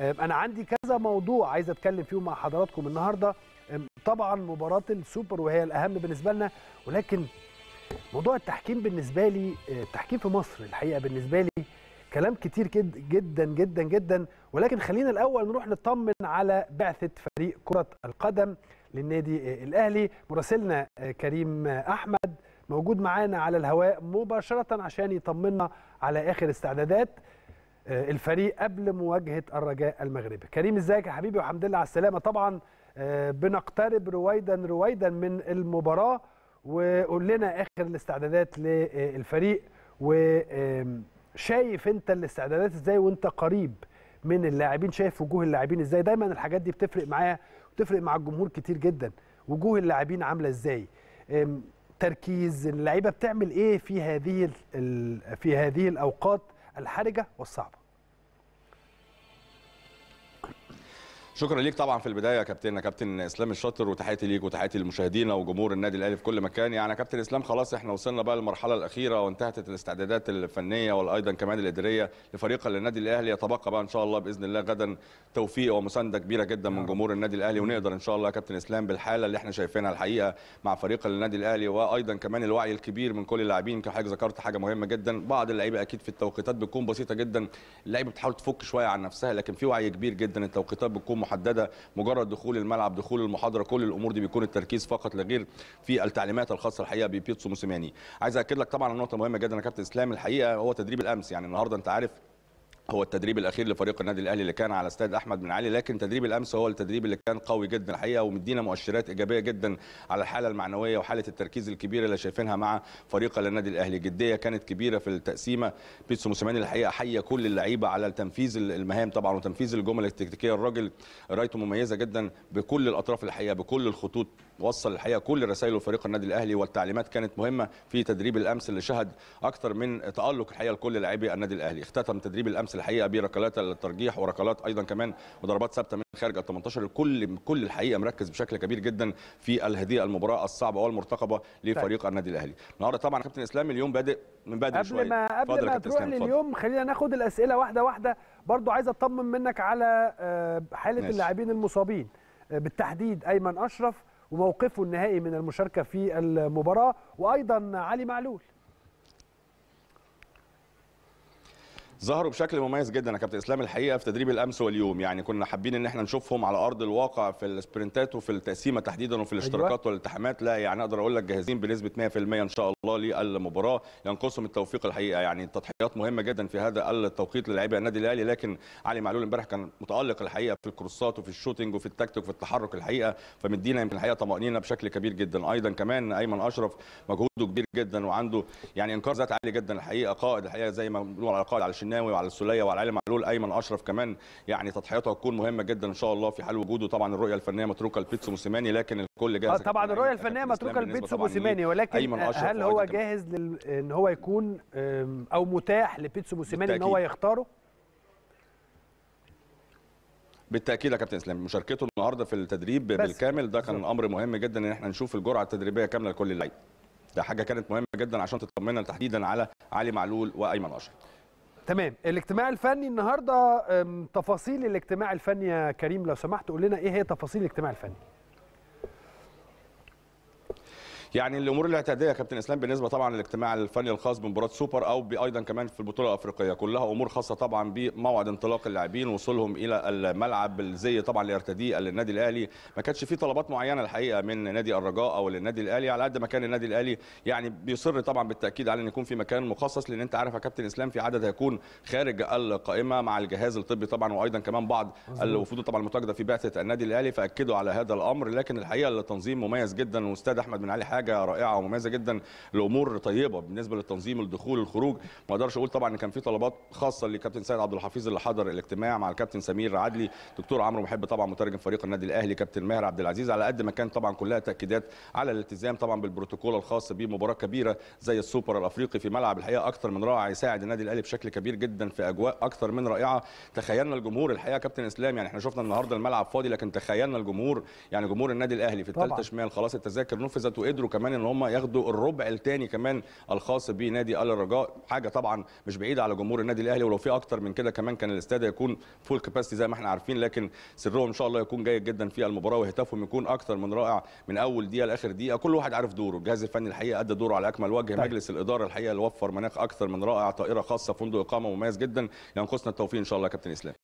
انا عندي كذا موضوع عايز اتكلم فيهم مع حضراتكم النهارده طبعا مباراه السوبر وهي الاهم بالنسبه لنا ولكن موضوع التحكيم بالنسبه لي أه، التحكيم في مصر الحقيقه بالنسبه لي كلام كتير جد جدا جدا جدا ولكن خلينا الاول نروح نطمن على بعثه فريق كره القدم للنادي أه، الاهلي مراسلنا أه، كريم احمد موجود معانا على الهواء مباشره عشان يطمنا على اخر استعدادات آه، الفريق قبل مواجهه الرجاء المغربي كريم ازيك يا حبيبي وحمد لله على السلامه طبعا آه، بنقترب رويدا رويدا من المباراه وقول لنا اخر الاستعدادات للفريق وشايف انت الاستعدادات ازاي وانت قريب من اللاعبين شايف وجوه اللاعبين ازاي دايما الحاجات دي بتفرق معايا وتفرق مع الجمهور كتير جدا وجوه اللاعبين عامله ازاي تركيز اللعيبه بتعمل ايه في هذه في هذه الاوقات الحرجة والصعبة شكرا ليك طبعا في البدايه يا كابتن كابتن اسلام الشاطر وتحياتي ليك وتحياتي للمشاهدين وجمهور النادي الاهلي في كل مكان يعني يا كابتن اسلام خلاص احنا وصلنا بقى للمرحله الاخيره وانتهت الاستعدادات الفنيه وايضا كمان الاداريه لفريق النادي الاهلي يتبقى بقى ان شاء الله باذن الله غدا توفيق ومسانده كبيره جدا من نعم. جمهور النادي الاهلي ونقدر ان شاء الله يا كابتن اسلام بالحاله اللي احنا شايفينها الحقيقه مع فريق النادي الاهلي وايضا كمان الوعي الكبير من كل اللاعبين كحاجه ذكرت حاجه مهمه جدا بعض اللعيبه اكيد في التوقيتات بتكون بسيطه جدا اللعيبه بتحاول تفك شويه عن نفسها لكن في وعي كبير جدا التوقيتات بتكون محدده مجرد دخول الملعب دخول المحاضره كل الامور دي بيكون التركيز فقط لا غير في التعليمات الخاصه الحقيقه ببيتسو موسيماني عايز اكد لك طبعا النقطة نقطه مهمه جدا يا كابتن اسلام الحقيقه هو تدريب الامس يعني النهارده انت عارف هو التدريب الاخير لفريق النادي الاهلي اللي كان على استاد احمد بن علي لكن تدريب الامس هو التدريب اللي كان قوي جدا الحقيقه ومدينا مؤشرات ايجابيه جدا على الحاله المعنويه وحاله التركيز الكبيره اللي شايفينها مع فريق النادي الاهلي جديه كانت كبيره في التقسيمه بيتسو موسيماني الحقيقه حيه كل اللعيبه على تنفيذ المهام طبعا وتنفيذ الجمل التكتيكيه الراجل رايته مميزه جدا بكل الاطراف الحقيقه بكل الخطوط وصل الحقيقه كل رسائله لفريق النادي الاهلي والتعليمات كانت مهمه في تدريب الامس اللي شهد اكثر من تالق الحقيقه لكل لاعبي النادي الاهلي اختتم تدريب الامس الحقيقه بركلات الترجيح وركلات ايضا كمان وضربات ثابته من خارج ال 18 الكل كل الحقيقه مركز بشكل كبير جدا في هذه المباراه الصعبه والمرتقبه لفريق طيب. النادي الاهلي النهارده طبعا كابتن اسلام اليوم بادئ من بدري قبل شوية. ما قبل ما تروح لليوم خلينا ناخد الاسئله واحده واحده برضو عايز اطمن منك على آه، حاله اللاعبين المصابين آه، بالتحديد ايمن اشرف وموقفه النهائي من المشاركه في المباراه وايضا علي معلول ظهروا بشكل مميز جدا يا كابتن اسلام الحقيقه في تدريب الامس واليوم يعني كنا حابين ان احنا نشوفهم على ارض الواقع في السبرنتات وفي التقسيمه تحديدا وفي أيوة. الاشتراكات والالتحامات لا يعني اقدر اقول لك جاهزين بنسبه 100% ان شاء الله للمباراه ينقصهم التوفيق الحقيقه يعني التضحيات مهمه جدا في هذا التوقيت للاعبي النادي الاهلي لكن علي معلول امبارح كان متالق الحقيقه في الكروسات وفي الشوتنج وفي التكتيك وفي التحرك الحقيقه فمدينا يمكن الحقيقه طمانينه بشكل كبير جدا ايضا كمان ايمن اشرف مجهوده كبير جدا وعنده يعني انكار ذات عالي جدا الحقيقه قائد الحقيقه زي ما بنقول على قائد على البناوي وعلى السوليه وعلى علي معلول ايمن اشرف كمان يعني تضحياته هتكون مهمه جدا ان شاء الله في حال وجوده طبعا الرؤيه الفنيه متروكه لبيتسو موسيماني لكن الكل جاهز آه، طبعا الرؤيه الفنيه متروكه لبيتسو موسيماني ولكن هل هو جاهز لل... ان هو يكون او متاح لبيتسو موسيماني ان هو يختاره؟ بالتاكيد يا كابتن اسلام مشاركته النهارده في التدريب بالكامل ده كان امر مهم جدا ان احنا نشوف الجرعه التدريبيه كامله لكل اللعيبه ده حاجه كانت مهمه جدا عشان تطمنا تحديدا على علي معلول وايمن اشرف تمام الاجتماع الفني النهارده تفاصيل الاجتماع الفني يا كريم لو سمحت قول لنا ايه هي تفاصيل الاجتماع الفني يعني الامور الاعتياديه يا كابتن اسلام بالنسبه طبعا للاجتماع الفني الخاص بمباراه سوبر او ايضا كمان في البطوله الافريقيه كلها امور خاصه طبعا بموعد انطلاق اللاعبين وصولهم الى الملعب الزي طبعا اللي يرتديه النادي الاهلي ما كانش في طلبات معينه الحقيقه من نادي الرجاء او للنادي الاهلي على قد ما كان النادي الاهلي يعني بيصر طبعا بالتاكيد على ان يكون في مكان مخصص لان انت عارف يا كابتن اسلام في عدد هيكون خارج القائمه مع الجهاز الطبي طبعا وايضا كمان بعض الوفود طبعا المتواجده في بعثه النادي الاهلي فاكدوا على هذا الامر لكن الحقيقه التنظيم مميز جدا واستاذ احمد بن علي حاجة حاجه رائعه ومميزه جدا الامور طيبه بالنسبه للتنظيم الدخول الخروج ما اقدرش اقول طبعا ان كان في طلبات خاصه لكابتن سيد عبد الحفيظ اللي حضر الاجتماع مع الكابتن سمير عدلي دكتور عمرو محب طبعا مترجم فريق النادي الاهلي كابتن ماهر عبد العزيز على قد ما كان طبعا كلها تاكيدات على الالتزام طبعا بالبروتوكول الخاص بمباراه كبيره زي السوبر الافريقي في ملعب الحقيقه اكثر من رائع يساعد النادي الاهلي بشكل كبير جدا في اجواء اكثر من رائعه تخيلنا الجمهور الحقيقه كابتن اسلام يعني احنا شفنا النهارده الملعب فاضي لكن تخيلنا الجمهور يعني جمهور النادي الاهلي في الثالثه شمال خلاص التذاكر نفذت وقدروا قدروا كمان ان هم ياخدوا الربع الثاني كمان الخاص بنادي ال الرجاء حاجه طبعا مش بعيده على جمهور النادي الاهلي ولو في اكتر من كده كمان كان الاستاد هيكون فول كاباسيتي زي ما احنا عارفين لكن سرهم ان شاء الله يكون جيد جدا في المباراه وهتافهم يكون اكتر من رائع من اول دقيقه لاخر دقيقه كل واحد عارف دوره الجهاز الفني الحقيقه ادى دوره على اكمل وجه طيب. مجلس الاداره الحقيقه اللي وفر مناخ اكتر من رائع طائره خاصه فندق اقامه مميز جدا ينقصنا التوفيق ان شاء الله يا كابتن اسلام